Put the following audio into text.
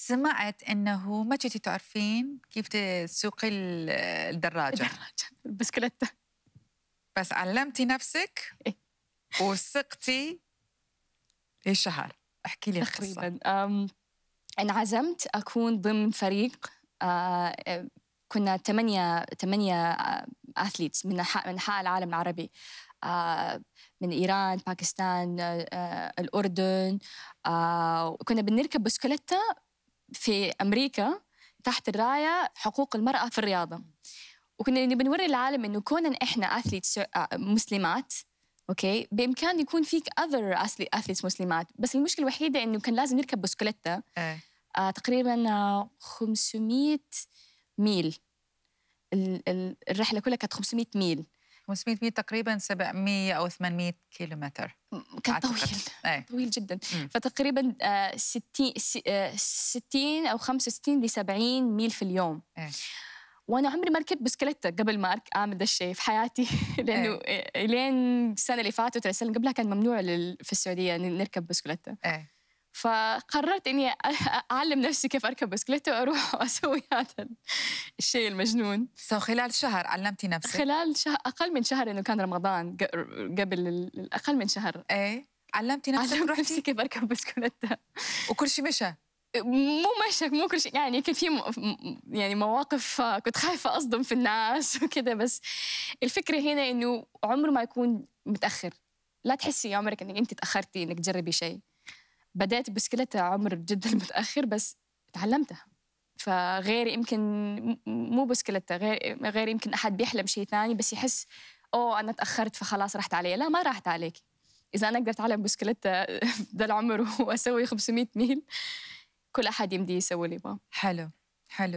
سمعت انه ما كنتي تعرفين كيف تسوقي الدراجه الدراجه البسكليتة بس علمتي نفسك إيه. وثقتي شهر احكي لي القصه تقريبا انعزمت اكون ضمن فريق آه، آه، كنا ثمانية ثمانية اثليتس آه، من من انحاء العالم العربي من ايران باكستان الاردن كنا بنركب بسكليتة في امريكا تحت الرايه حقوق المراه في الرياضه وكنا نبي نوري العالم انه كوننا احنا اثليتس آه، مسلمات اوكي بامكان يكون فيك اذر اثليتس مسلمات بس المشكله الوحيده انه كان لازم نركب بسكليتة آه. آه تقريبا 500 آه، ميل الرحله كلها كانت 500 ميل 500 ميل تقريبا 700 او 800 كيلومتر كان طويل أي. طويل جدا مم. فتقريبا 60 آه، 60 آه، او 65 ل 70 ميل في اليوم أي. وانا عمري ما ركبت بسكليتة قبل ما اعمل ذا الشيء في حياتي لانه أي. لين السنه اللي فاتت قبلها كان ممنوع في السعوديه نركب بسكليتة أي. فقررت اني اعلم نفسي كيف اركب بسكليت واروح واسوي هذا الشيء المجنون سو خلال شهر علمتي نفسك خلال شهر اقل من شهر انه كان رمضان قبل اقل من شهر ايه علمتي نفسك علمت رحتي نفسي كيف اركب بسكليتة وكل شيء مشى مو مشى مو كل شيء يعني كان في يعني مواقف كنت خايفه اصدم في الناس وكذا بس الفكره هنا انه عمره ما يكون متاخر لا تحسي عمرك انك انت تاخرتي انك تجربي شيء بدأت بسكليتها عمر جدا متأخر بس تعلمتها فغير يمكن مو بسكليتها غير غير يمكن أحد بيحلم شيء ثاني بس يحس أوه أنا تأخرت فخلاص راحت علي لا ما راحت عليك إذا أنا قدرت أتعلم بسكليتها في ذا العمر وأسوي 500 ميل كل أحد يمدي يسوي اللي يبغاه حلو حلو